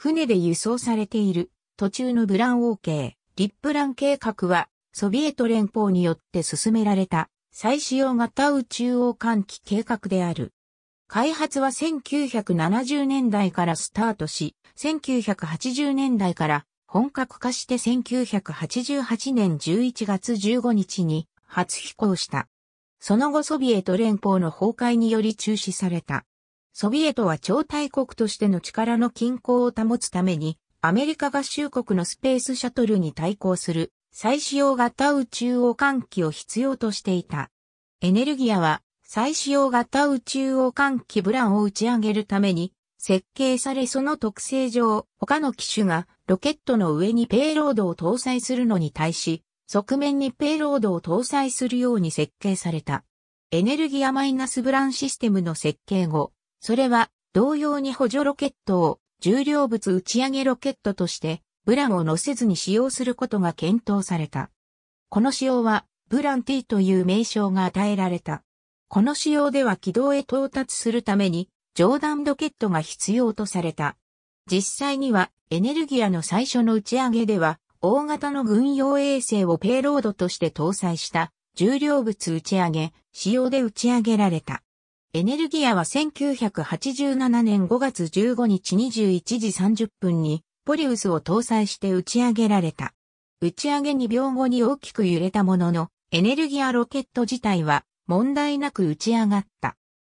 船で輸送されている途中のブラン王系、リップラン計画は、ソビエト連邦によって進められた再使用型宇宙王換気計画である。開発は1970年代からスタートし、1980年代から本格化して1988年11月15日に初飛行した。その後ソビエト連邦の崩壊により中止された。ソビエトは超大国としての力の均衡を保つために、アメリカ合衆国のスペースシャトルに対抗する再使用型宇宙王換気を必要としていた。エネルギアは再使用型宇宙王換気ブランを打ち上げるために設計されその特性上他の機種がロケットの上にペイロードを搭載するのに対し側面にペイロードを搭載するように設計された。エネルギアマイナスブランシステムの設計後、それは同様に補助ロケットを重量物打ち上げロケットとしてブランを乗せずに使用することが検討された。この仕様はブラン T という名称が与えられた。この仕様では軌道へ到達するために上段ロケットが必要とされた。実際にはエネルギアの最初の打ち上げでは大型の軍用衛星をペイロードとして搭載した重量物打ち上げ、仕様で打ち上げられた。エネルギアは1987年5月15日21時30分にポリウスを搭載して打ち上げられた。打ち上げ2秒後に大きく揺れたものの、エネルギアロケット自体は問題なく打ち上がった。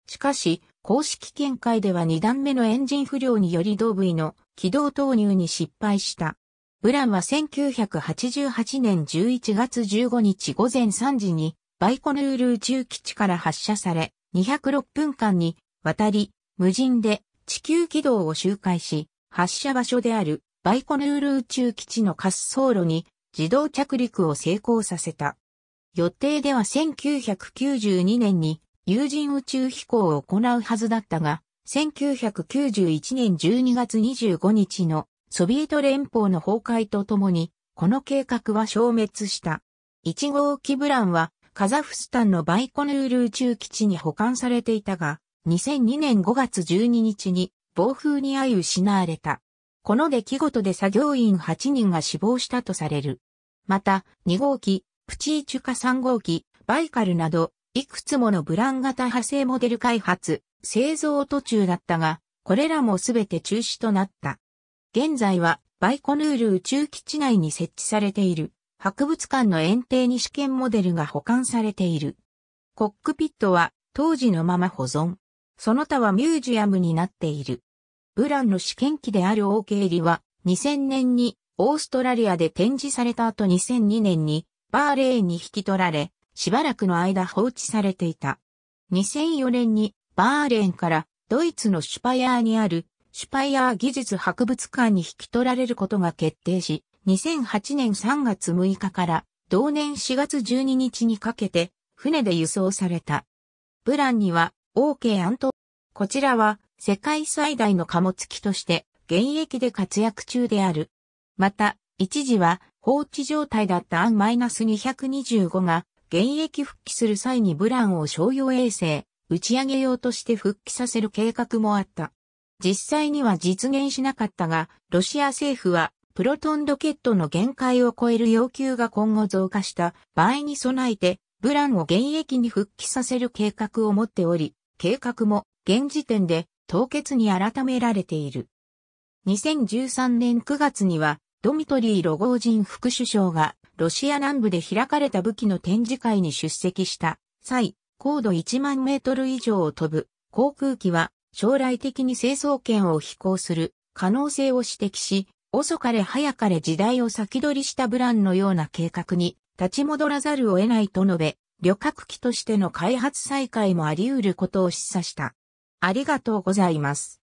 しかし、公式見解では2段目のエンジン不良により同部位の軌道投入に失敗した。ブランは1988年11月15日午前3時にバイコヌール宇宙基地から発射され、206分間に渡り、無人で地球軌道を周回し、発射場所であるバイコヌール宇宙基地の滑走路に自動着陸を成功させた。予定では1992年に有人宇宙飛行を行うはずだったが、1991年12月25日のソビエト連邦の崩壊とともに、この計画は消滅した。1号機ブランはカザフスタンのバイコヌール宇宙基地に保管されていたが、2002年5月12日に暴風に遭い失われた。この出来事で作業員8人が死亡したとされる。また、2号機、プチーチュカ3号機、バイカルなど、いくつものブラン型派生モデル開発、製造途中だったが、これらもすべて中止となった。現在は、バイコヌール宇宙基地内に設置されている、博物館の園庭に試験モデルが保管されている。コックピットは当時のまま保存。その他はミュージアムになっている。ブランの試験機であるオーケーリは2000年にオーストラリアで展示された後2002年にバーレーンに引き取られ、しばらくの間放置されていた。2004年にバーレーンからドイツのシュパイアーにあるシュパイアー技術博物館に引き取られることが決定し、2008年3月6日から同年4月12日にかけて船で輸送された。ブランには OK アント、こちらは世界最大の貨物機として現役で活躍中である。また、一時は放置状態だったアン -225 が現役復帰する際にブランを商用衛星、打ち上げ用として復帰させる計画もあった。実際には実現しなかったが、ロシア政府はプロトンロケットの限界を超える要求が今後増加した場合に備えて、ブランを現役に復帰させる計画を持っており、計画も現時点で凍結に改められている。2013年9月には、ドミトリー・ロゴージン副首相が、ロシア南部で開かれた武器の展示会に出席した際、高度1万メートル以上を飛ぶ航空機は将来的に成層圏を飛行する可能性を指摘し、遅かれ早かれ時代を先取りしたブランのような計画に立ち戻らざるを得ないと述べ、旅客機としての開発再開もあり得ることを示唆した。ありがとうございます。